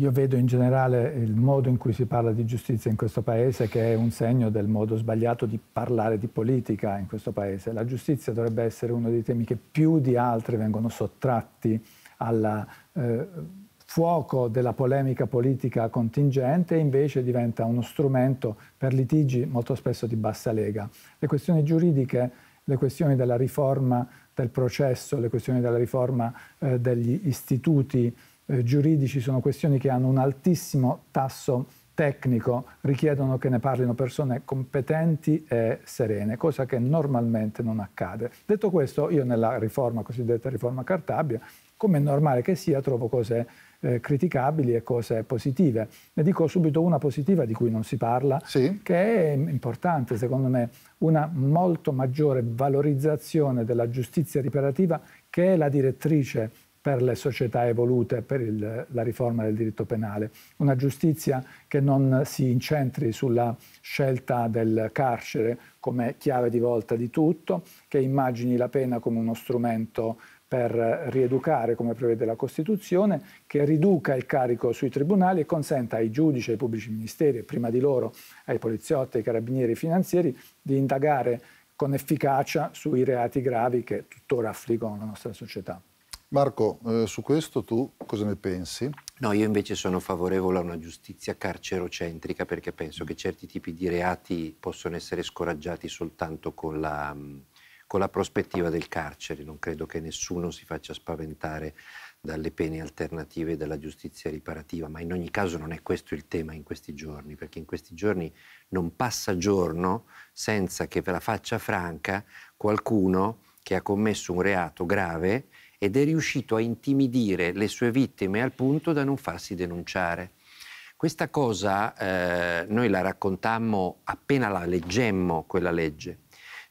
Io vedo in generale il modo in cui si parla di giustizia in questo Paese che è un segno del modo sbagliato di parlare di politica in questo Paese. La giustizia dovrebbe essere uno dei temi che più di altri vengono sottratti al eh, fuoco della polemica politica contingente e invece diventa uno strumento per litigi molto spesso di bassa lega. Le questioni giuridiche, le questioni della riforma del processo, le questioni della riforma eh, degli istituti eh, giuridici sono questioni che hanno un altissimo tasso tecnico, richiedono che ne parlino persone competenti e serene, cosa che normalmente non accade. Detto questo, io nella riforma, cosiddetta riforma Cartabia, come è normale che sia, trovo cose eh, criticabili e cose positive. Ne dico subito una positiva di cui non si parla, sì. che è importante secondo me, una molto maggiore valorizzazione della giustizia riparativa che è la direttrice per le società evolute, per il, la riforma del diritto penale, una giustizia che non si incentri sulla scelta del carcere come chiave di volta di tutto, che immagini la pena come uno strumento per rieducare, come prevede la Costituzione, che riduca il carico sui tribunali e consenta ai giudici, ai pubblici ministeri e prima di loro ai poliziotti, ai carabinieri ai finanzieri di indagare con efficacia sui reati gravi che tuttora affliggono la nostra società. Marco, eh, su questo tu cosa ne pensi? No, io invece sono favorevole a una giustizia carcerocentrica perché penso che certi tipi di reati possono essere scoraggiati soltanto con la, mm, con la prospettiva del carcere. Non credo che nessuno si faccia spaventare dalle pene alternative e dalla giustizia riparativa, ma in ogni caso non è questo il tema in questi giorni, perché in questi giorni non passa giorno senza che ve la faccia franca qualcuno che ha commesso un reato grave ed è riuscito a intimidire le sue vittime al punto da non farsi denunciare. Questa cosa eh, noi la raccontammo appena la leggemmo, quella legge,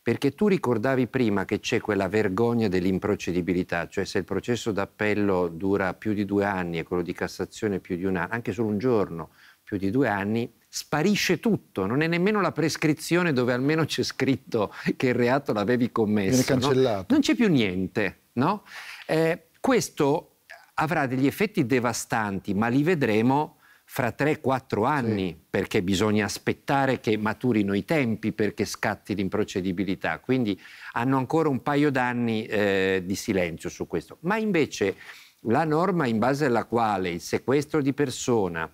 perché tu ricordavi prima che c'è quella vergogna dell'improcedibilità, cioè se il processo d'appello dura più di due anni e quello di Cassazione più di un anno, anche solo un giorno più di due anni, sparisce tutto, non è nemmeno la prescrizione dove almeno c'è scritto che il reato l'avevi commesso. No? Non c'è più niente. No? Eh, questo avrà degli effetti devastanti, ma li vedremo fra 3-4 anni, sì. perché bisogna aspettare che maturino i tempi perché scatti l'improcedibilità. Quindi hanno ancora un paio d'anni eh, di silenzio su questo. Ma invece la norma in base alla quale il sequestro di persona,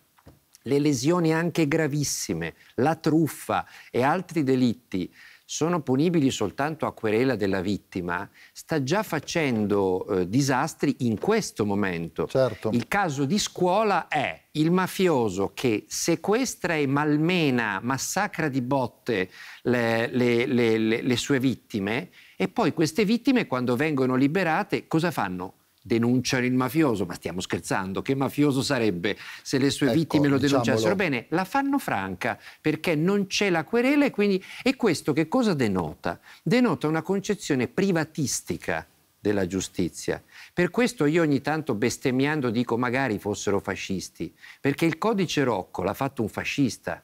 le lesioni anche gravissime, la truffa e altri delitti sono punibili soltanto a querela della vittima, sta già facendo eh, disastri in questo momento. Certo. Il caso di scuola è il mafioso che sequestra e malmena, massacra di botte le, le, le, le sue vittime e poi queste vittime quando vengono liberate cosa fanno? denunciano il mafioso, ma stiamo scherzando, che mafioso sarebbe se le sue ecco, vittime lo denunciassero? Bene, la fanno franca perché non c'è la querela e quindi... E questo che cosa denota? Denota una concezione privatistica della giustizia. Per questo io ogni tanto bestemmiando dico magari fossero fascisti, perché il codice Rocco l'ha fatto un fascista.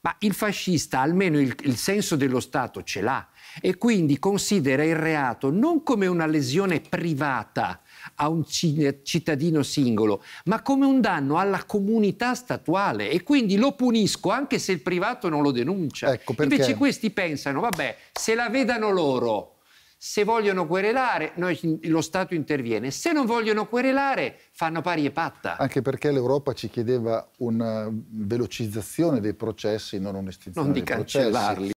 Ma il fascista almeno il, il, senso dello Stato ce l'ha e quindi considera il reato non come una lesione privata a un cittadino singolo, ma come un danno alla comunità statuale e quindi lo punisco anche se il privato non lo denuncia. Ecco Invece questi pensano, vabbè, se la vedano loro, se vogliono querelare, noi, lo Stato interviene, se non vogliono querelare, fanno pari e patta. Anche perché l'Europa ci chiedeva una velocizzazione dei processi, non un'estinzione non di cancellarli. Processi.